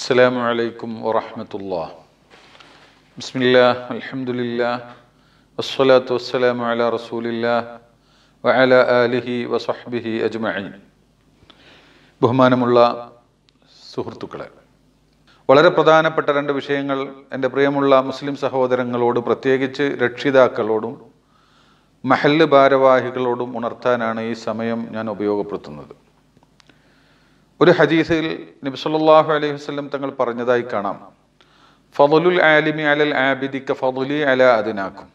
السلام അലൈക്കും ورحمة الله بسم വസ്സലാത്തു വസ്സലാമു അല والصلاة والسلام ആലിഹി വസഹബിഹി അജ്മഈൻ ബഹുമാനമുള്ള സുഹൃത്തുക്കളെ വളരെ പ്രധാനപ്പെട്ട രണ്ട് വിഷയങ്ങൾ എൻ്റെ പ്രിയമുള്ള മുസ്ലിം സഹോദരങ്ങളോട് പ്രത്യേകിച്ച് രക്ഷിതാക്കളോടും മഹല്ല് ഭാരവാഹികളോടും ഉണർത്താനാണ് ഈ സമയം ഞാൻ ഉപയോഗപ്പെടുത്തുന്നത് ഒരു ഹദീസിൽ സല്ലല്ലാഹു അലൈഹി വസ്ലം തങ്ങൾ പറഞ്ഞതായി കാണാം ഫതുലുൽ ആലിമി അലൽ ആബിദിക്ക ഫതുലി അല അതിനാക്കും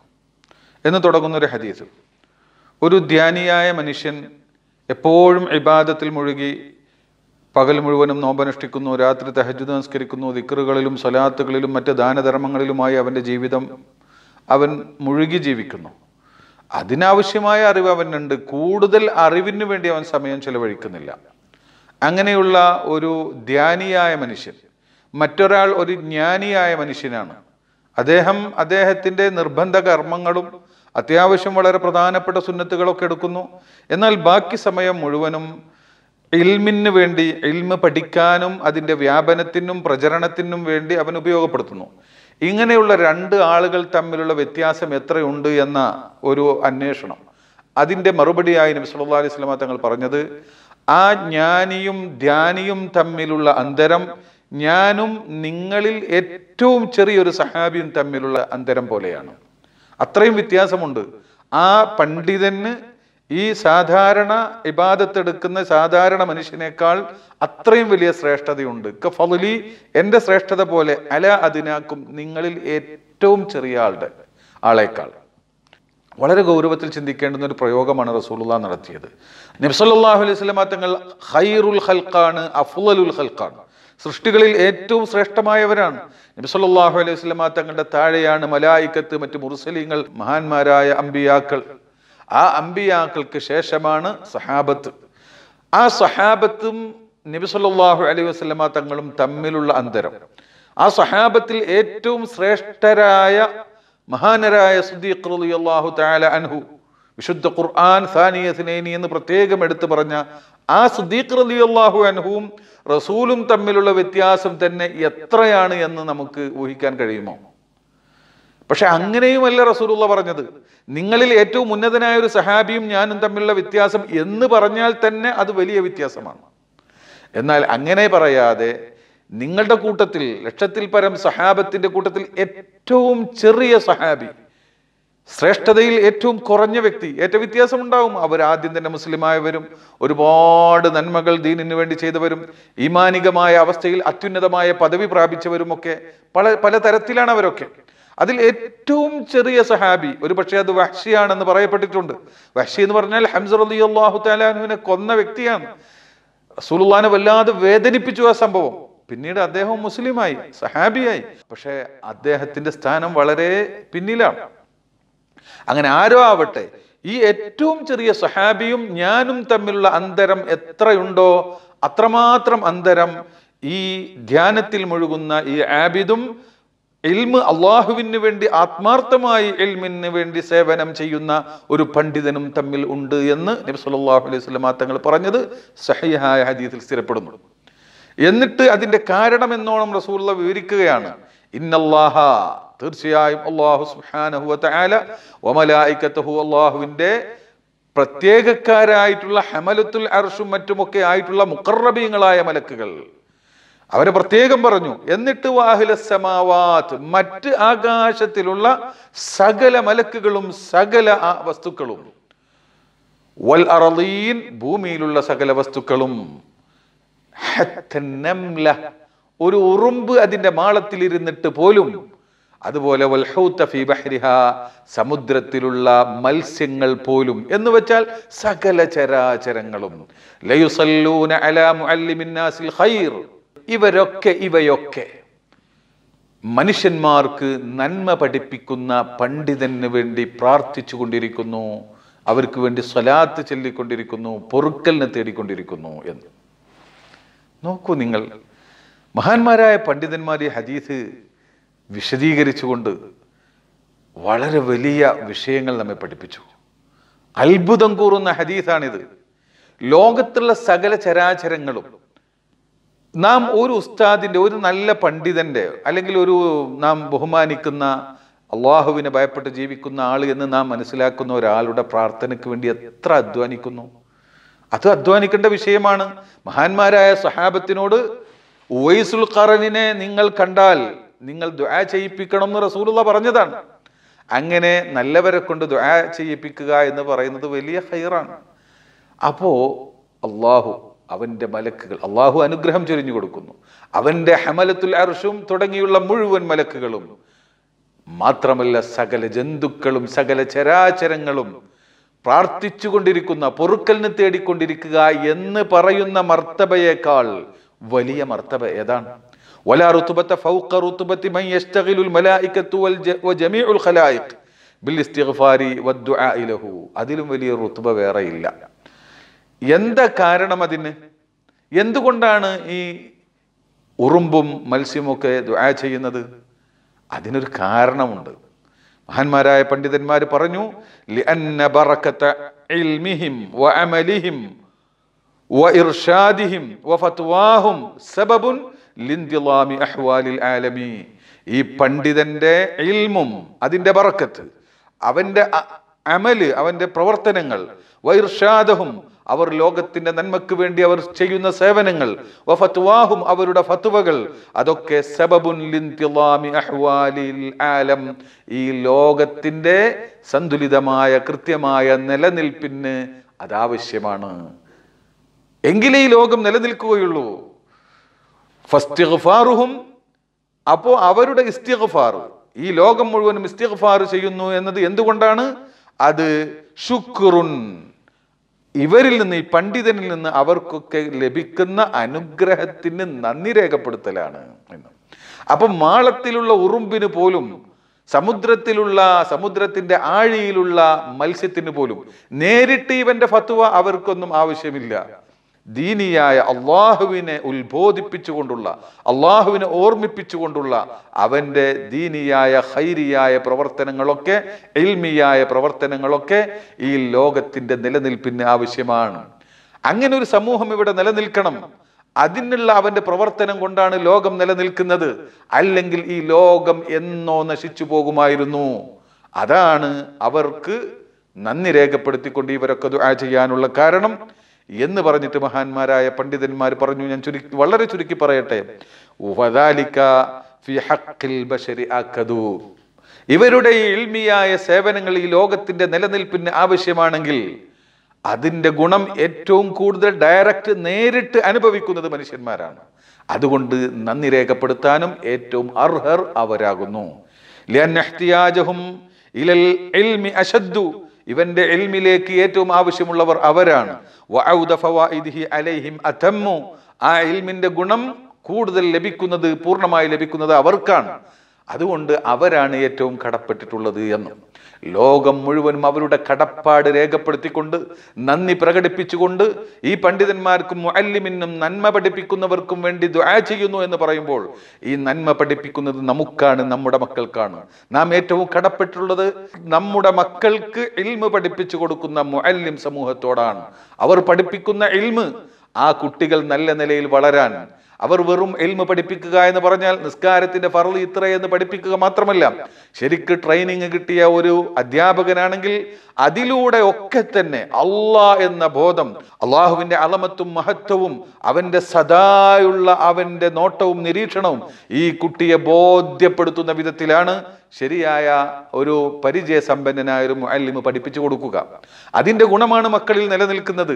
എന്ന് തുടങ്ങുന്ന ഒരു ഹദീസ് ഒരു ധ്യാനിയായ മനുഷ്യൻ എപ്പോഴും ഇബാദത്തിൽ മുഴുകി പകൽ മുഴുവനും നോമ്പനുഷ്ഠിക്കുന്നു രാത്രി തഹജ്ജുദ് നമസ്കരിക്കുന്നു ദിക്കറുകളിലും സ്വലാത്തുകളിലും മറ്റ് ദാനധർമ്മങ്ങളിലുമായി അവൻ്റെ ജീവിതം അവൻ മുഴുകി ജീവിക്കുന്നു അതിനാവശ്യമായ അറിവ് അവനുണ്ട് കൂടുതൽ അറിവിന് വേണ്ടി അവൻ സമയം ചെലവഴിക്കുന്നില്ല അങ്ങനെയുള്ള ഒരു ധ്യാനിയായ മനുഷ്യൻ മറ്റൊരാൾ ഒരു ജ്ഞാനിയായ മനുഷ്യനാണ് അദ്ദേഹം അദ്ദേഹത്തിൻ്റെ നിർബന്ധ കർമ്മങ്ങളും അത്യാവശ്യം വളരെ പ്രധാനപ്പെട്ട സുന്നത്തുകളൊക്കെ എടുക്കുന്നു എന്നാൽ ബാക്കി സമയം മുഴുവനും ഇൽമിന് വേണ്ടി ഇൽമ് പഠിക്കാനും അതിൻ്റെ വ്യാപനത്തിനും പ്രചരണത്തിനും വേണ്ടി അവൻ ഉപയോഗപ്പെടുത്തുന്നു ഇങ്ങനെയുള്ള രണ്ട് ആളുകൾ തമ്മിലുള്ള വ്യത്യാസം എത്രയുണ്ട് എന്ന ഒരു അന്വേഷണം അതിൻ്റെ മറുപടിയായി നബി സല്ലാ അലൈഹി സ്വലാം തങ്ങൾ പറഞ്ഞത് ആ ജ്ഞാനിയും ധ്യാനിയും തമ്മിലുള്ള അന്തരം ഞാനും നിങ്ങളിൽ ഏറ്റവും ചെറിയൊരു സഹാബിയും തമ്മിലുള്ള അന്തരം പോലെയാണ് അത്രയും വ്യത്യാസമുണ്ട് ആ പണ്ഡിതന് ഈ സാധാരണ ഇബാദത്തെടുക്കുന്ന സാധാരണ മനുഷ്യനേക്കാൾ അത്രയും വലിയ ശ്രേഷ്ഠതയുണ്ട് ഫലി എൻ്റെ ശ്രേഷ്ഠത പോലെ അല അതിനാക്കും നിങ്ങളിൽ ഏറ്റവും ചെറിയ ആളുടെ ആളേക്കാൾ വളരെ ഗൗരവത്തിൽ ചിന്തിക്കേണ്ടുന്ന ഒരു പ്രയോഗമാണ് റസൂലുള്ള നടത്തിയത് നബ്സല്ലാഹു അലൈഹി സ്വലമാ തങ്ങൾ ഹൈറുൽ ഹൽക്കാണ് അഫുലുൽ ഹൽക്കാണ് സൃഷ്ടികളിൽ ഏറ്റവും ശ്രേഷ്ഠമായവരാണ് നബ്സല്ലാഹു അലൈഹി സ്വലമാ തങ്ങളുടെ താഴെയാണ് മലായിക്കത്ത് മറ്റ് മുർസലിങ്ങൾ മഹാന്മാരായ അമ്പിയാക്കൾ ആ അമ്പിയാക്കൾക്ക് ശേഷമാണ് സഹാബത്ത് ആ സഹാബത്തും നബി അലൈഹി വസ്ലമാ തങ്ങളും തമ്മിലുള്ള അന്തരം ആ സഹാബത്തിൽ ഏറ്റവും ശ്രേഷ്ഠരായ മഹാനരായ സുദ്ദീഖ് റലി അള്ളാഹു താല അൻഹു വിശുദ്ധ ഖുർആൻ സാനിയസിനേനി എന്ന് പ്രത്യേകം എടുത്തു പറഞ്ഞ ആ സുദ്ദീഖ് റലി അള്ളാഹു അൻഹുവും റസൂലും തമ്മിലുള്ള വ്യത്യാസം തന്നെ എത്രയാണ് എന്ന് നമുക്ക് ഊഹിക്കാൻ കഴിയുമോ പക്ഷെ അങ്ങനെയുമല്ല റസൂലുള്ള പറഞ്ഞത് നിങ്ങളിൽ ഏറ്റവും ഉന്നതനായ ഒരു സഹാബിയും ഞാനും തമ്മിലുള്ള വ്യത്യാസം എന്ന് പറഞ്ഞാൽ തന്നെ അത് വലിയ വ്യത്യാസമാണ് എന്നാൽ അങ്ങനെ പറയാതെ നിങ്ങളുടെ കൂട്ടത്തിൽ ലക്ഷത്തിൽ പരം സഹാബത്തിന്റെ കൂട്ടത്തിൽ ഏറ്റവും ചെറിയ സഹാബി ശ്രേഷ്ഠതയിൽ ഏറ്റവും കുറഞ്ഞ വ്യക്തി ഏറ്റവും വ്യത്യാസം ഉണ്ടാവും ആദ്യം തന്നെ മുസ്ലിമായവരും ഒരുപാട് നന്മകൾ ദീനിനു വേണ്ടി ചെയ്തവരും ഈമാനികമായ അവസ്ഥയിൽ അത്യുന്നതമായ പദവി പ്രാപിച്ചവരും ഒക്കെ പല പല തരത്തിലാണ് അവരൊക്കെ അതിൽ ഏറ്റവും ചെറിയ സഹാബി ഒരു പക്ഷേ അത് വഹ്ഷിയാണെന്ന് പറയപ്പെട്ടിട്ടുണ്ട് വഹ്ഷി എന്ന് പറഞ്ഞാൽ ഹംസർ അലി അള്ളാഹു തലാനുവിനെ കൊന്ന വ്യക്തിയാണ് റസൂലുള്ളാനെ വല്ലാതെ വേദനിപ്പിച്ചു ആ സംഭവം പിന്നീട് അദ്ദേഹം മുസ്ലിമായി സഹാബിയായി പക്ഷേ അദ്ദേഹത്തിന്റെ സ്ഥാനം വളരെ പിന്നിലാണ് അങ്ങനെ ആരോ ആവട്ടെ ഈ ഏറ്റവും ചെറിയ സഹാബിയും ഞാനും തമ്മിലുള്ള അന്തരം എത്രയുണ്ടോ അത്രമാത്രം അന്തരം ഈ ധ്യാനത്തിൽ മുഴുകുന്ന ഈ ആബിദും എൽമ് അള്ളാഹുവിന് വേണ്ടി ആത്മാർത്ഥമായി എൽമിന് വേണ്ടി സേവനം ചെയ്യുന്ന ഒരു പണ്ഡിതനും തമ്മിൽ ഉണ്ട് എന്ന് നബി സല്ലാഹു അലൈഹി സ്വലമാ തങ്ങൾ പറഞ്ഞത് സഹിഹായ ഹദീത്തിൽ സ്ഥിരപ്പെടുന്നു എന്നിട്ട് അതിൻ്റെ എന്നോണം റസൂള്ള വിവരിക്കുകയാണ് ഇന്നല്ലാഹ തീർച്ചയായും അള്ളാഹു സുഹാനഹു താല ഒമലായിക്കത്തഹു അള്ളാഹുവിൻ്റെ പ്രത്യേകക്കാരായിട്ടുള്ള ഹമലത്തുൽ അർഷും മറ്റുമൊക്കെ ആയിട്ടുള്ള മുക്കറബീങ്ങളായ മലക്കുകൾ അവരെ പ്രത്യേകം പറഞ്ഞു എന്നിട്ട് വാഹില സമാവാത്ത് മറ്റ് ആകാശത്തിലുള്ള സകല മലക്കുകളും സകല വസ്തുക്കളും വൽ അറളീൻ ഭൂമിയിലുള്ള സകല വസ്തുക്കളും ഒരു ഉറുമ്പ് അതിന്റെ മാളത്തിൽ ഇരുന്നിട്ട് പോലും അതുപോലെ സമുദ്രത്തിലുള്ള മത്സ്യങ്ങൾ പോലും എന്ന് വെച്ചാൽ സകല ചരാചരങ്ങളും ഇവരൊക്കെ ഇവയൊക്കെ മനുഷ്യന്മാർക്ക് നന്മ പഠിപ്പിക്കുന്ന പണ്ഡിതന് വേണ്ടി പ്രാർത്ഥിച്ചു കൊണ്ടിരിക്കുന്നു അവർക്ക് വേണ്ടി സ്വലാത്ത് ചൊല്ലിക്കൊണ്ടിരിക്കുന്നു പൊറുക്കലിനെ തേടിക്കൊണ്ടിരിക്കുന്നു എന്ന് നോക്കൂ നിങ്ങൾ മഹാന്മാരായ പണ്ഡിതന്മാർ ഈ ഹദീസ് വിശദീകരിച്ചുകൊണ്ട് വളരെ വലിയ വിഷയങ്ങൾ നമ്മെ പഠിപ്പിച്ചു അത്ഭുതം കൂറുന്ന ഹദീസാണിത് ലോകത്തുള്ള സകല ചരാചരങ്ങളും നാം ഒരു ഉസ്താദിൻ്റെ ഒരു നല്ല പണ്ഡിതൻ്റെ അല്ലെങ്കിൽ ഒരു നാം ബഹുമാനിക്കുന്ന അള്ളാഹുവിനെ ഭയപ്പെട്ട് ജീവിക്കുന്ന ആൾ എന്ന് നാം മനസ്സിലാക്കുന്ന ഒരാളുടെ പ്രാർത്ഥനയ്ക്ക് വേണ്ടി എത്ര അധ്വാനിക്കുന്നു അത് അധ്വാനിക്കേണ്ട വിഷയമാണ് മഹാന്മാരായ സഹാബത്തിനോട് ഉവൈസുൽ ഖറനിനെ നിങ്ങൾ കണ്ടാൽ നിങ്ങൾ ദ്വാ ചെയ്യിപ്പിക്കണം എന്ന് റസൂലുള്ള പറഞ്ഞതാണ് അങ്ങനെ നല്ലവരെ കൊണ്ട് ദ്വാ ചെയ്യിപ്പിക്കുക എന്ന് പറയുന്നത് വലിയ ഹൈറാണ് അപ്പോൾ അള്ളാഹു അവൻ്റെ മലക്കുകൾ അള്ളാഹു അനുഗ്രഹം ചൊരിഞ്ഞു കൊടുക്കുന്നു അവൻ്റെ ഹമലത്തുൽ അർഷും തുടങ്ങിയുള്ള മുഴുവൻ മലക്കുകളും മാത്രമല്ല സകല ജന്തുക്കളും സകല ചരാചരങ്ങളും പ്രാർത്ഥിച്ചുകൊണ്ടിരിക്കുന്ന പൊറുക്കലിന് തേടിക്കൊണ്ടിരിക്കുക എന്ന് പറയുന്ന മർത്തബയേക്കാൾ വലിയ മർത്തബ ഏതാണ് അതിലും വലിയ റുത്ബ വേറെ ഇല്ല എന്താ കാരണം അതിന് എന്തുകൊണ്ടാണ് ഈ ഉറുമ്പും മത്സ്യമൊക്കെ ദുആ ചെയ്യുന്നത് അതിനൊരു കാരണമുണ്ട് മഹാന്മാരായ പണ്ഡിതന്മാർ പറഞ്ഞു ഈ പണ്ഡിതന്റെ ഇൽമും അതിന്റെ ബറക്കത്ത് അവന്റെ അമല് അവന്റെ പ്രവർത്തനങ്ങൾ വൈർഷാദവും അവർ ലോകത്തിന്റെ നന്മക്ക് വേണ്ടി അവർ ചെയ്യുന്ന സേവനങ്ങൾ വഫത്വാഹും അവരുടെ ഫത്വകൾ അതൊക്കെ സബബുൻ ആലം ഈ ലോകത്തിന്റെ സന്തുലിതമായ കൃത്യമായ നിലനിൽപ്പിന് അതാവശ്യമാണ് എങ്കിലേ ഈ ലോകം നിലനിൽക്കുകയുള്ളൂ ഫസ്റ്റിഗ്ഫാറുഹും അപ്പോൾ അവരുടെ ഇസ്തിഗ്ഫാർ ഈ ലോകം മുഴുവനും ഇസ്തിഗ്ഫാർ ചെയ്യുന്നു എന്നത് എന്തുകൊണ്ടാണ് അത് ശുക്റുൻ ഇവരിൽ നിന്ന് ഈ പണ്ഡിതനിൽ നിന്ന് അവർക്കൊക്കെ ലഭിക്കുന്ന അനുഗ്രഹത്തിന് നന്ദി രേഖപ്പെടുത്തലാണ് എന്ന് അപ്പൊ മാളത്തിലുള്ള ഉറുമ്പിന് പോലും സമുദ്രത്തിലുള്ള സമുദ്രത്തിന്റെ ആഴിയിലുള്ള മത്സ്യത്തിന് പോലും നേരിട്ട് ഇവന്റെ ഫത്വ അവർക്കൊന്നും ആവശ്യമില്ല ദീനിയായ അള്ളാഹുവിനെ ഉത്ബോധിപ്പിച്ചുകൊണ്ടുള്ള അള്ളാഹുവിനെ ഓർമ്മിപ്പിച്ചുകൊണ്ടുള്ള അവൻ്റെ ദീനിയായ ഹൈരിയായ പ്രവർത്തനങ്ങളൊക്കെ എൽമിയായ പ്രവർത്തനങ്ങളൊക്കെ ഈ ലോകത്തിൻ്റെ നിലനിൽപ്പിന് ആവശ്യമാണ് അങ്ങനെ ഒരു സമൂഹം ഇവിടെ നിലനിൽക്കണം അതിനുള്ള അവന്റെ പ്രവർത്തനം കൊണ്ടാണ് ലോകം നിലനിൽക്കുന്നത് അല്ലെങ്കിൽ ഈ ലോകം എന്നോ നശിച്ചു പോകുമായിരുന്നു അതാണ് അവർക്ക് നന്ദി രേഖപ്പെടുത്തിക്കൊണ്ട് ഇവരൊക്കെ ചെയ്യാനുള്ള കാരണം എന്ന് പറഞ്ഞിട്ട് മഹാന്മാരായ പണ്ഡിതന്മാർ പറഞ്ഞു ഞാൻ ചുരുക്കി വളരെ ചുരുക്കി പറയട്ടെ ഇവരുടെ ഇൽമിയായ സേവനങ്ങൾ ഈ ലോകത്തിന്റെ നിലനിൽപ്പിന് ആവശ്യമാണെങ്കിൽ അതിൻ്റെ ഗുണം ഏറ്റവും കൂടുതൽ ഡയറക്റ്റ് നേരിട്ട് അനുഭവിക്കുന്നത് മനുഷ്യന്മാരാണ് അതുകൊണ്ട് നന്ദി രേഖപ്പെടുത്താനും ഏറ്റവും അർഹർ അവരാകുന്നു ഇവന്റെ എൽമിലേക്ക് ഏറ്റവും ആവശ്യമുള്ളവർ അവരാണ് അലൈഹിം ആ എൽമിന്റെ ഗുണം കൂടുതൽ ലഭിക്കുന്നത് പൂർണ്ണമായി ലഭിക്കുന്നത് അവർക്കാണ് അതുകൊണ്ട് അവരാണ് ഏറ്റവും കടപ്പെട്ടിട്ടുള്ളത് എന്നും ലോകം മുഴുവനും അവരുടെ കടപ്പാട് രേഖപ്പെടുത്തിക്കൊണ്ട് നന്ദി പ്രകടിപ്പിച്ചുകൊണ്ട് ഈ പണ്ഡിതന്മാർക്കും മുഅല്ലിമിനും നന്മ പഠിപ്പിക്കുന്നവർക്കും വേണ്ടി ദ്വാ ചെയ്യുന്നു എന്ന് പറയുമ്പോൾ ഈ നന്മ പഠിപ്പിക്കുന്നത് നമുക്കാണ് നമ്മുടെ മക്കൾക്കാണ് നാം ഏറ്റവും കടപ്പെട്ടുള്ളത് നമ്മുടെ മക്കൾക്ക് ഇൽമ് പഠിപ്പിച്ചു കൊടുക്കുന്ന മുഅല്ലിം സമൂഹത്തോടാണ് അവർ പഠിപ്പിക്കുന്ന ഇൽമ് ആ കുട്ടികൾ നല്ല നിലയിൽ വളരാൻ അവർ വെറും എൽമ് പഠിപ്പിക്കുക എന്ന് പറഞ്ഞാൽ നിസ്കാരത്തിന്റെ ഫറൽ ഇത്രയെന്ന് പഠിപ്പിക്കുക മാത്രമല്ല ശരിക്ക് ട്രെയിനിങ് കിട്ടിയ ഒരു അധ്യാപകനാണെങ്കിൽ അതിലൂടെ ഒക്കെ തന്നെ അള്ളാ എന്ന ബോധം അള്ളാഹുവിന്റെ അലമത്തും മഹത്വവും അവന്റെ സദായുള്ള അവന്റെ നോട്ടവും നിരീക്ഷണവും ഈ കുട്ടിയെ ബോധ്യപ്പെടുത്തുന്ന വിധത്തിലാണ് ശരിയായ ഒരു പരിചയ സമ്പന്നനായ മുഅല്ലിമ് പഠിപ്പിച്ചു കൊടുക്കുക അതിന്റെ ഗുണമാണ് മക്കളിൽ നിലനിൽക്കുന്നത്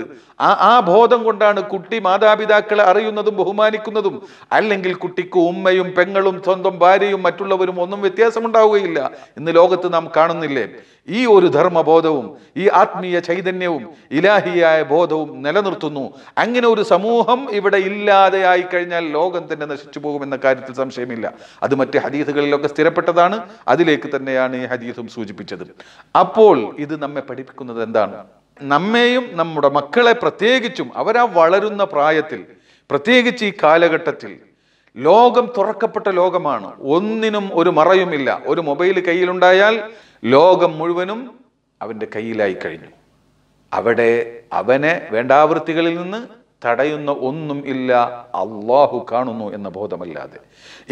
ആ ആ ബോധം കൊണ്ടാണ് കുട്ടി മാതാപിതാക്കളെ അറിയുന്നതും ബഹുമാനിക്കുന്നതും കൊടുക്കുന്നതും അല്ലെങ്കിൽ കുട്ടിക്ക് ഉമ്മയും പെങ്ങളും സ്വന്തം ഭാര്യയും മറ്റുള്ളവരും ഒന്നും വ്യത്യാസമുണ്ടാവുകയില്ല ഇന്ന് ലോകത്ത് നാം കാണുന്നില്ലേ ഈ ഒരു ധർമ്മബോധവും ഈ ആത്മീയ ചൈതന്യവും ഇലാഹിയായ ബോധവും നിലനിർത്തുന്നു അങ്ങനെ ഒരു സമൂഹം ഇവിടെ ഇല്ലാതെയായി കഴിഞ്ഞാൽ ലോകം തന്നെ നശിച്ചു പോകുമെന്ന കാര്യത്തിൽ സംശയമില്ല അത് മറ്റ് ഹദീസുകളിലൊക്കെ സ്ഥിരപ്പെട്ടതാണ് അതിലേക്ക് തന്നെയാണ് ഈ ഹദീസും സൂചിപ്പിച്ചത് അപ്പോൾ ഇത് നമ്മെ പഠിപ്പിക്കുന്നത് എന്താണ് നമ്മെയും നമ്മുടെ മക്കളെ പ്രത്യേകിച്ചും അവരാ വളരുന്ന പ്രായത്തിൽ പ്രത്യേകിച്ച് ഈ കാലഘട്ടത്തിൽ ലോകം തുറക്കപ്പെട്ട ലോകമാണ് ഒന്നിനും ഒരു മറയുമില്ല ഒരു മൊബൈൽ കയ്യിലുണ്ടായാൽ ലോകം മുഴുവനും അവൻ്റെ കയ്യിലായി കഴിഞ്ഞു അവിടെ അവനെ വേണ്ടാവൃത്തികളിൽ നിന്ന് തടയുന്ന ഒന്നും ഇല്ല അള്ളാഹു കാണുന്നു എന്ന ബോധമല്ലാതെ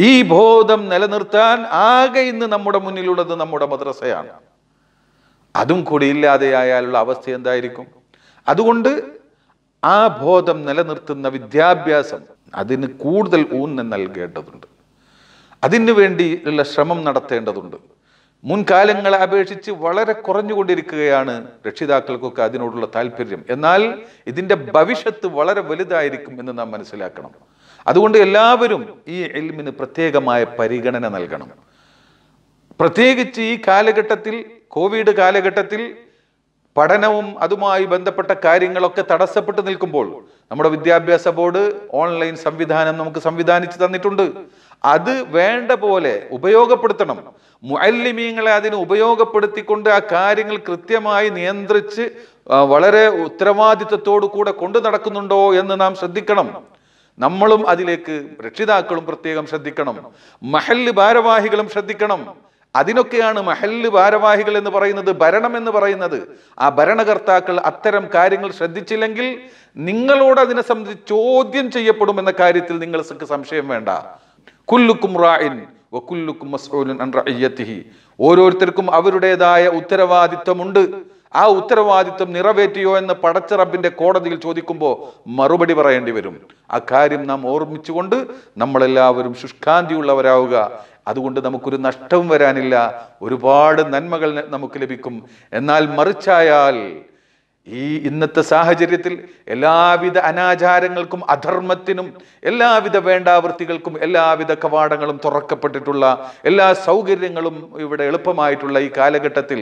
ഈ ബോധം നിലനിർത്താൻ ആകെ ഇന്ന് നമ്മുടെ മുന്നിലുള്ളത് നമ്മുടെ മദ്രസയാണ് അതും കൂടി ഇല്ലാതെയായാലുള്ള അവസ്ഥ എന്തായിരിക്കും അതുകൊണ്ട് ആ ബോധം നിലനിർത്തുന്ന വിദ്യാഭ്യാസം അതിന് കൂടുതൽ ഊന്നൽ നൽകേണ്ടതുണ്ട് അതിനു വേണ്ടിയുള്ള ശ്രമം നടത്തേണ്ടതുണ്ട് മുൻകാലങ്ങളെ അപേക്ഷിച്ച് വളരെ കുറഞ്ഞുകൊണ്ടിരിക്കുകയാണ് രക്ഷിതാക്കൾക്കൊക്കെ അതിനോടുള്ള താല്പര്യം എന്നാൽ ഇതിൻ്റെ ഭവിഷ്യത്ത് വളരെ വലുതായിരിക്കും എന്ന് നാം മനസ്സിലാക്കണം അതുകൊണ്ട് എല്ലാവരും ഈ എൽമിന് പ്രത്യേകമായ പരിഗണന നൽകണം പ്രത്യേകിച്ച് ഈ കാലഘട്ടത്തിൽ കോവിഡ് കാലഘട്ടത്തിൽ പഠനവും അതുമായി ബന്ധപ്പെട്ട കാര്യങ്ങളൊക്കെ തടസ്സപ്പെട്ട് നിൽക്കുമ്പോൾ നമ്മുടെ വിദ്യാഭ്യാസ ബോർഡ് ഓൺലൈൻ സംവിധാനം നമുക്ക് സംവിധാനിച്ച് തന്നിട്ടുണ്ട് അത് വേണ്ട പോലെ ഉപയോഗപ്പെടുത്തണം മുഅല്ലിമീങ്ങളെ അതിന് ഉപയോഗപ്പെടുത്തിക്കൊണ്ട് ആ കാര്യങ്ങൾ കൃത്യമായി നിയന്ത്രിച്ച് വളരെ ഉത്തരവാദിത്വത്തോടു കൂടെ കൊണ്ടു നടക്കുന്നുണ്ടോ എന്ന് നാം ശ്രദ്ധിക്കണം നമ്മളും അതിലേക്ക് രക്ഷിതാക്കളും പ്രത്യേകം ശ്രദ്ധിക്കണം മഹല്ല് ഭാരവാഹികളും ശ്രദ്ധിക്കണം അതിനൊക്കെയാണ് മഹല്ല് ഭാരവാഹികൾ എന്ന് പറയുന്നത് ഭരണം എന്ന് പറയുന്നത് ആ ഭരണകർത്താക്കൾ അത്തരം കാര്യങ്ങൾ ശ്രദ്ധിച്ചില്ലെങ്കിൽ നിങ്ങളോട് അതിനെ സംബന്ധിച്ച് ചോദ്യം ചെയ്യപ്പെടും എന്ന കാര്യത്തിൽ നിങ്ങൾക്ക് സംശയം വേണ്ട കുല്ലുക്കും റായിൻ ഓരോരുത്തർക്കും അവരുടേതായ ഉത്തരവാദിത്വമുണ്ട് ആ ഉത്തരവാദിത്വം നിറവേറ്റിയോ എന്ന് പടച്ച റബ്ബിന്റെ കോടതിയിൽ ചോദിക്കുമ്പോൾ മറുപടി പറയേണ്ടി വരും ആ കാര്യം നാം ഓർമ്മിച്ചുകൊണ്ട് നമ്മളെല്ലാവരും ശുഷ്കാന്തിയുള്ളവരാവുക അതുകൊണ്ട് നമുക്കൊരു നഷ്ടവും വരാനില്ല ഒരുപാട് നന്മകൾ നമുക്ക് ലഭിക്കും എന്നാൽ മറിച്ചായാൽ ഈ ഇന്നത്തെ സാഹചര്യത്തിൽ എല്ലാവിധ അനാചാരങ്ങൾക്കും അധർമ്മത്തിനും എല്ലാവിധ വേണ്ടാവൃത്തികൾക്കും എല്ലാവിധ കവാടങ്ങളും തുറക്കപ്പെട്ടിട്ടുള്ള എല്ലാ സൗകര്യങ്ങളും ഇവിടെ എളുപ്പമായിട്ടുള്ള ഈ കാലഘട്ടത്തിൽ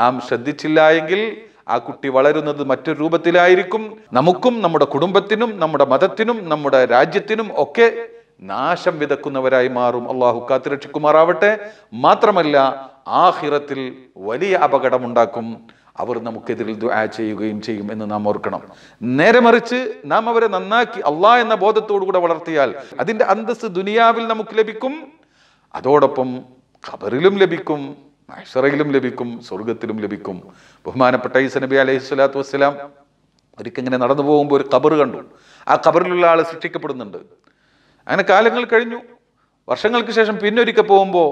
നാം ശ്രദ്ധിച്ചില്ല എങ്കിൽ ആ കുട്ടി വളരുന്നത് മറ്റൊരു രൂപത്തിലായിരിക്കും നമുക്കും നമ്മുടെ കുടുംബത്തിനും നമ്മുടെ മതത്തിനും നമ്മുടെ രാജ്യത്തിനും ഒക്കെ നാശം വിതക്കുന്നവരായി മാറും അള്ളാഹു കാത്തിരക്ഷിക്കുമാറാവട്ടെ മാത്രമല്ല ആഹിറത്തിൽ വലിയ അപകടമുണ്ടാക്കും അവർ നമുക്കെതിരിൽ ദുആ ചെയ്യുകയും ചെയ്യും എന്ന് നാം ഓർക്കണം നേരെ മറിച്ച് നാം അവരെ നന്നാക്കി അള്ളാഹ് എന്ന ബോധത്തോടുകൂടെ വളർത്തിയാൽ അതിൻ്റെ അന്തസ് ദുനിയാവിൽ നമുക്ക് ലഭിക്കും അതോടൊപ്പം ഖബറിലും ലഭിക്കും മഹ്ഷറയിലും ലഭിക്കും സ്വർഗത്തിലും ലഭിക്കും ബഹുമാനപ്പെട്ട ഈസ നബി അലൈഹി സ്വലാത്തു വസ്സലാം ഒരിക്കലിങ്ങനെ നടന്നു പോകുമ്പോൾ ഒരു കബർ കണ്ടു ആ കബറിലുള്ള ആൾ സൃഷ്ടിക്കപ്പെടുന്നുണ്ട് അങ്ങനെ കാലങ്ങൾ കഴിഞ്ഞു വർഷങ്ങൾക്ക് ശേഷം പിന്നൊരിക്കൽ പോകുമ്പോൾ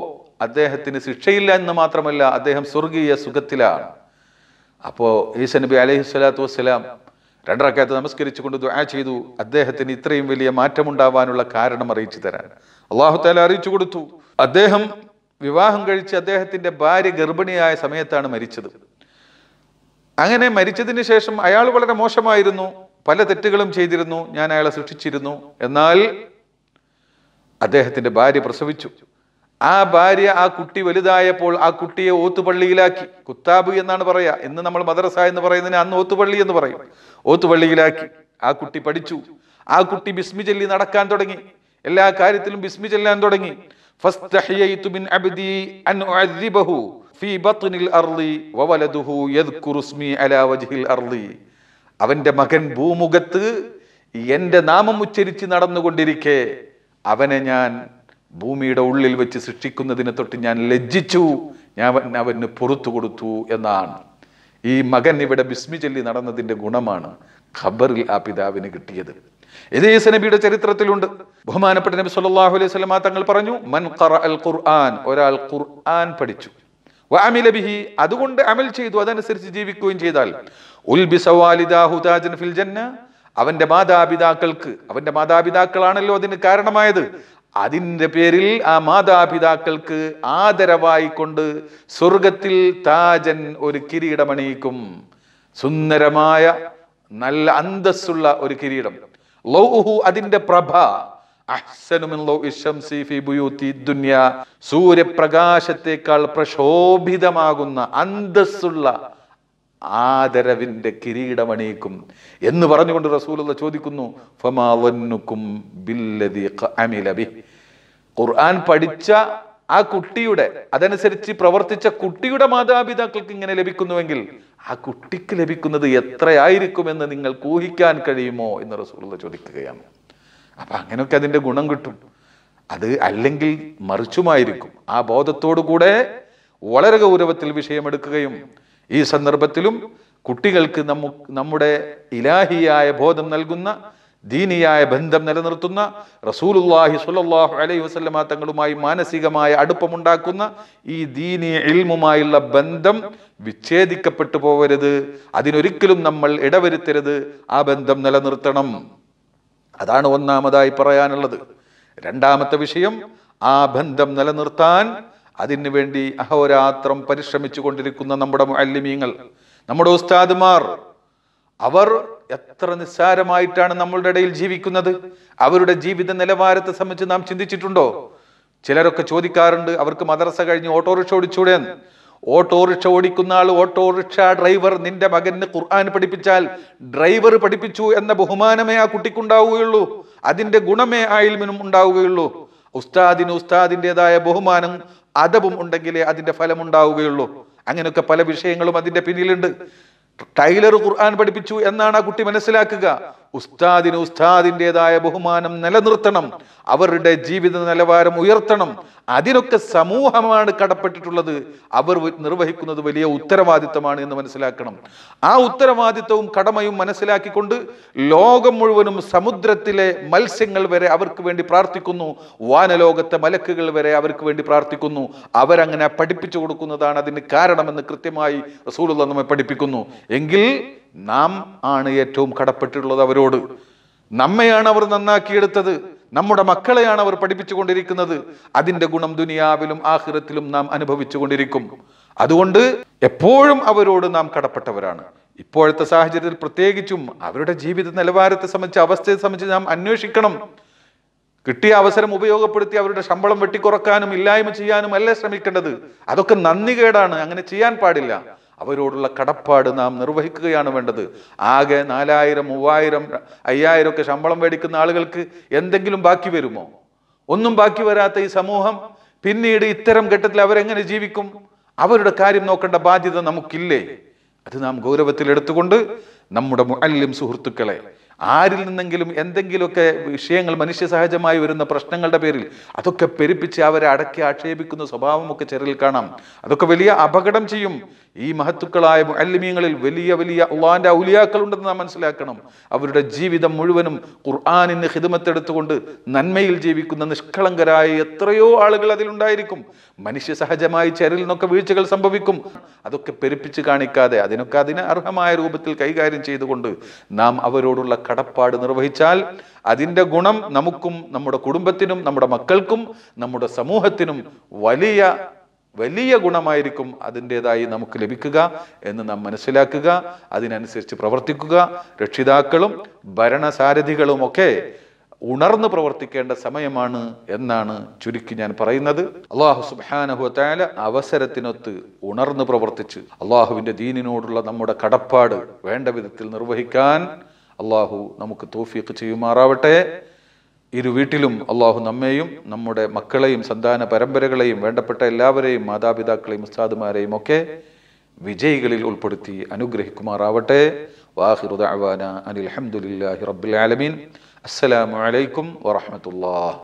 അദ്ദേഹത്തിന് ശിക്ഷയില്ല എന്ന് മാത്രമല്ല അദ്ദേഹം സ്വർഗീയ സുഖത്തിലാണ് അപ്പോൾ ഈസ നബി അലഹി സ്വലാത്തു വസ്സലാം രണ്ടറക്കാത്ത് നമസ്കരിച്ചു കൊണ്ട് ദുആ ചെയ്തു അദ്ദേഹത്തിന് ഇത്രയും വലിയ മാറ്റമുണ്ടാവാനുള്ള കാരണം അറിയിച്ചു തരാൻ അള്ളാഹുത്താല അറിയിച്ചു കൊടുത്തു അദ്ദേഹം വിവാഹം കഴിച്ച് അദ്ദേഹത്തിന്റെ ഭാര്യ ഗർഭിണിയായ സമയത്താണ് മരിച്ചത് അങ്ങനെ മരിച്ചതിന് ശേഷം അയാൾ വളരെ മോശമായിരുന്നു പല തെറ്റുകളും ചെയ്തിരുന്നു ഞാൻ അയാളെ സൃഷ്ടിച്ചിരുന്നു എന്നാൽ അദ്ദേഹത്തിൻ്റെ ഭാര്യ പ്രസവിച്ചു ആ ഭാര്യ ആ കുട്ടി വലുതായപ്പോൾ ആ കുട്ടിയെ ഓത്തുപള്ളിയിലാക്കി കുത്താബ് എന്നാണ് പറയുക ഇന്ന് നമ്മൾ മദ്രസ എന്ന് പറയുന്നതിന് അന്ന് ഓത്തുപള്ളി എന്ന് പറയും ഓത്തുപള്ളിയിലാക്കി ആ കുട്ടി പഠിച്ചു ആ കുട്ടി ബിസ്മി ചൊല്ലി നടക്കാൻ തുടങ്ങി എല്ലാ കാര്യത്തിലും ബിസ്മി ചൊല്ലാൻ തുടങ്ങി അവന്റെ മകൻ ഭൂമുഖത്ത് എന്റെ നാമം ഉച്ചരിച്ച് നടന്നുകൊണ്ടിരിക്കെ അവനെ ഞാൻ ഭൂമിയുടെ ഉള്ളിൽ വെച്ച് സൃഷ്ടിക്കുന്നതിനെ തൊട്ട് ഞാൻ ലജ്ജിച്ചു ഞാൻ അവന് പുറത്തു കൊടുത്തു എന്നാണ് ഈ മകൻ ഇവിടെ ബിസ്മി ചൊല്ലി നടന്നതിന്റെ ഗുണമാണ് ഖബറിൽ ആ പിതാവിന് കിട്ടിയത് ഇത് നബിയുടെ ചരിത്രത്തിലുണ്ട് ബഹുമാനപ്പെട്ട നബി സല്ലാഹു അലൈഹി വസല്ലം തങ്ങൾ പറഞ്ഞു മൻ ഖറ അൽ ഖുർആൻ ഒരാൾ ഖുർആൻ പഠിച്ചു ബിഹി അതുകൊണ്ട് അമൽ ചെയ്തു അതനുസരിച്ച് ജീവിക്കുകയും ചെയ്താൽ ഉൽബിസവാലിദാഹുദാജൻ ഫിൽ ജന്ന അവൻ്റെ മാതാപിതാക്കൾക്ക് അവൻ്റെ മാതാപിതാക്കളാണല്ലോ അതിന് കാരണമായത് അതിൻ്റെ പേരിൽ ആ മാതാപിതാക്കൾക്ക് ആദരവായി കൊണ്ട് സ്വർഗത്തിൽ താജൻ ഒരു കിരീടമണിയിക്കും സുന്ദരമായ നല്ല അന്തസ്സുള്ള ഒരു കിരീടം ലൗഹു അതിൻ്റെ പ്രഭ സൂര്യപ്രകാശത്തെക്കാൾ പ്രശോഭിതമാകുന്ന അന്തസ്സുള്ള ആദരവിൻ്റെ കിരീടമണിയിക്കും എന്ന് പറഞ്ഞുകൊണ്ട് റസൂലുള്ള ചോദിക്കുന്നു ഫമാവന്നുക്കും ഖുർആൻ പഠിച്ച ആ കുട്ടിയുടെ അതനുസരിച്ച് പ്രവർത്തിച്ച കുട്ടിയുടെ മാതാപിതാക്കൾക്ക് ഇങ്ങനെ ലഭിക്കുന്നുവെങ്കിൽ ആ കുട്ടിക്ക് ലഭിക്കുന്നത് എത്രയായിരിക്കുമെന്ന് നിങ്ങൾ ഊഹിക്കാൻ കഴിയുമോ എന്ന് റസൂള്ള ചോദിക്കുകയാണ് അപ്പൊ അങ്ങനെയൊക്കെ അതിന്റെ ഗുണം കിട്ടും അത് അല്ലെങ്കിൽ മറിച്ചുമായിരിക്കും ആ ബോധത്തോടു കൂടെ വളരെ ഗൗരവത്തിൽ വിഷയമെടുക്കുകയും ഈ സന്ദർഭത്തിലും കുട്ടികൾക്ക് നമുക്ക് നമ്മുടെ ഇലാഹിയായ ബോധം നൽകുന്ന ദീനിയായ ബന്ധം നിലനിർത്തുന്ന റസൂലുല്ലാഹി സുല്ലാഹു അലൈഹി വസ്ലമ തങ്ങളുമായി മാനസികമായ അടുപ്പമുണ്ടാക്കുന്ന ഈ ദീനി ഇൽമുമായുള്ള ബന്ധം വിച്ഛേദിക്കപ്പെട്ടു പോകരുത് അതിനൊരിക്കലും നമ്മൾ ഇടവരുത്തരുത് ആ ബന്ധം നിലനിർത്തണം അതാണ് ഒന്നാമതായി പറയാനുള്ളത് രണ്ടാമത്തെ വിഷയം ആ ബന്ധം നിലനിർത്താൻ അതിനുവേണ്ടി അഹോരാത്രം പരിശ്രമിച്ചു കൊണ്ടിരിക്കുന്ന നമ്മുടെ മുഅല്ലിമീങ്ങൾ നമ്മുടെ ഉസ്താദുമാർ അവർ എത്ര നിസ്സാരമായിട്ടാണ് നമ്മളുടെ ഇടയിൽ ജീവിക്കുന്നത് അവരുടെ ജീവിത നിലവാരത്തെ സംബന്ധിച്ച് നാം ചിന്തിച്ചിട്ടുണ്ടോ ചിലരൊക്കെ ചോദിക്കാറുണ്ട് അവർക്ക് മദ്രസ കഴിഞ്ഞ് ഓട്ടോറിക്ഷ ഓടിച്ചൂടെ ഓട്ടോറിക്ഷ ഓടിക്കുന്ന ആൾ ഓട്ടോറിക്ഷ ഡ്രൈവർ നിന്റെ മകന് ഖുർആൻ പഠിപ്പിച്ചാൽ ഡ്രൈവർ പഠിപ്പിച്ചു എന്ന ബഹുമാനമേ ആ കുട്ടിക്കുണ്ടാവുകയുള്ളൂ അതിന്റെ ഗുണമേ ആ ഇൽമിനും ഉണ്ടാവുകയുള്ളൂ ഉസ്താദിന് ഉസ്താദിൻ്റെതായ ബഹുമാനം അദബും ഉണ്ടെങ്കിലേ അതിന്റെ ഉണ്ടാവുകയുള്ളൂ അങ്ങനെയൊക്കെ പല വിഷയങ്ങളും അതിന്റെ പിന്നിലുണ്ട് ടൈലർ ഖുർആൻ പഠിപ്പിച്ചു എന്നാണ് ആ കുട്ടി മനസ്സിലാക്കുക ഉസ്താദിന് ഉസ്താദിൻ്റെതായ ബഹുമാനം നിലനിർത്തണം അവരുടെ ജീവിത നിലവാരം ഉയർത്തണം അതിനൊക്കെ സമൂഹമാണ് കടപ്പെട്ടിട്ടുള്ളത് അവർ നിർവഹിക്കുന്നത് വലിയ ഉത്തരവാദിത്തമാണ് എന്ന് മനസ്സിലാക്കണം ആ ഉത്തരവാദിത്തവും കടമയും മനസ്സിലാക്കിക്കൊണ്ട് ലോകം മുഴുവനും സമുദ്രത്തിലെ മത്സ്യങ്ങൾ വരെ അവർക്ക് വേണ്ടി പ്രാർത്ഥിക്കുന്നു വാനലോകത്തെ മലക്കുകൾ വരെ അവർക്ക് വേണ്ടി പ്രാർത്ഥിക്കുന്നു അവരങ്ങനെ പഠിപ്പിച്ചു കൊടുക്കുന്നതാണ് അതിന് കാരണമെന്ന് കൃത്യമായി റസൂലുള്ള നമ്മെ പഠിപ്പിക്കുന്നു എങ്കിൽ നാം ആണ് ഏറ്റവും കടപ്പെട്ടിട്ടുള്ളത് അവരോട് നമ്മയാണ് അവർ നന്നാക്കിയെടുത്തത് നമ്മുടെ മക്കളെയാണ് അവർ പഠിപ്പിച്ചു കൊണ്ടിരിക്കുന്നത് അതിന്റെ ഗുണം ദുനിയാവിലും ആഹ്റത്തിലും നാം അനുഭവിച്ചു കൊണ്ടിരിക്കും അതുകൊണ്ട് എപ്പോഴും അവരോട് നാം കടപ്പെട്ടവരാണ് ഇപ്പോഴത്തെ സാഹചര്യത്തിൽ പ്രത്യേകിച്ചും അവരുടെ ജീവിത നിലവാരത്തെ സംബന്ധിച്ച് അവസ്ഥയെ സംബന്ധിച്ച് നാം അന്വേഷിക്കണം കിട്ടിയ അവസരം ഉപയോഗപ്പെടുത്തി അവരുടെ ശമ്പളം വെട്ടിക്കുറക്കാനും ഇല്ലായ്മ ചെയ്യാനും അല്ലേ ശ്രമിക്കേണ്ടത് അതൊക്കെ നന്ദികേടാണ് അങ്ങനെ ചെയ്യാൻ പാടില്ല അവരോടുള്ള കടപ്പാട് നാം നിർവഹിക്കുകയാണ് വേണ്ടത് ആകെ നാലായിരം മൂവായിരം അയ്യായിരം ഒക്കെ ശമ്പളം മേടിക്കുന്ന ആളുകൾക്ക് എന്തെങ്കിലും ബാക്കി വരുമോ ഒന്നും ബാക്കി വരാത്ത ഈ സമൂഹം പിന്നീട് ഇത്തരം ഘട്ടത്തിൽ അവരെങ്ങനെ ജീവിക്കും അവരുടെ കാര്യം നോക്കേണ്ട ബാധ്യത നമുക്കില്ലേ അത് നാം ഗൗരവത്തിൽ എടുത്തുകൊണ്ട് നമ്മുടെ അല്ലും സുഹൃത്തുക്കളെ ആരിൽ നിന്നെങ്കിലും എന്തെങ്കിലുമൊക്കെ വിഷയങ്ങൾ മനുഷ്യ സഹജമായി വരുന്ന പ്രശ്നങ്ങളുടെ പേരിൽ അതൊക്കെ പെരുപ്പിച്ച് അവരെ അടക്കി ആക്ഷേപിക്കുന്ന സ്വഭാവമൊക്കെ ചെറിയിൽ കാണാം അതൊക്കെ വലിയ അപകടം ചെയ്യും ഈ മഹത്തുക്കളായ അല്ലിമീങ്ങളിൽ വലിയ വലിയ ഉള്ളാന്റെ ഔലിയാക്കൾ ഉണ്ടെന്ന് നാം മനസ്സിലാക്കണം അവരുടെ ജീവിതം മുഴുവനും ഖുർആാനിന് ഹിതമത്തെടുത്തുകൊണ്ട് നന്മയിൽ ജീവിക്കുന്ന നിഷ്കളങ്കരായ എത്രയോ ആളുകൾ അതിലുണ്ടായിരിക്കും സഹജമായി ചെറിൽ നിന്നൊക്കെ വീഴ്ചകൾ സംഭവിക്കും അതൊക്കെ പെരുപ്പിച്ച് കാണിക്കാതെ അതിനൊക്കെ അതിന് അർഹമായ രൂപത്തിൽ കൈകാര്യം ചെയ്തുകൊണ്ട് നാം അവരോടുള്ള കടപ്പാട് നിർവഹിച്ചാൽ അതിൻ്റെ ഗുണം നമുക്കും നമ്മുടെ കുടുംബത്തിനും നമ്മുടെ മക്കൾക്കും നമ്മുടെ സമൂഹത്തിനും വലിയ വലിയ ഗുണമായിരിക്കും അതിൻ്റെതായി നമുക്ക് ലഭിക്കുക എന്ന് നാം മനസ്സിലാക്കുക അതിനനുസരിച്ച് പ്രവർത്തിക്കുക രക്ഷിതാക്കളും ഭരണസാരഥികളും ഒക്കെ ഉണർന്ന് പ്രവർത്തിക്കേണ്ട സമയമാണ് എന്നാണ് ചുരുക്കി ഞാൻ പറയുന്നത് അള്ളാഹു സുബാനഹുല അവസരത്തിനൊത്ത് ഉണർന്ന് പ്രവർത്തിച്ച് അള്ളാഹുവിൻ്റെ ദീനിനോടുള്ള നമ്മുടെ കടപ്പാട് വേണ്ട വിധത്തിൽ നിർവഹിക്കാൻ അള്ളാഹു നമുക്ക് തോഫീക്ക് ചെയ്യുമാറാവട്ടെ ഇരു വീട്ടിലും അള്ളാഹു നമ്മെയും നമ്മുടെ മക്കളെയും സന്താന പരമ്പരകളെയും വേണ്ടപ്പെട്ട എല്ലാവരെയും മാതാപിതാക്കളെയും ഉസ്താദുമാരെയും ഒക്കെ വിജയികളിൽ ഉൾപ്പെടുത്തി അനുഗ്രഹിക്കുമാറാവട്ടെ വാഹിറുദാന അനിൽ അഹമ്മദില്ലാഹി റബ്ബുൽ ആലമീൻ അസ്സലാമലൈക്കും വറഹമത്തുല്ലാ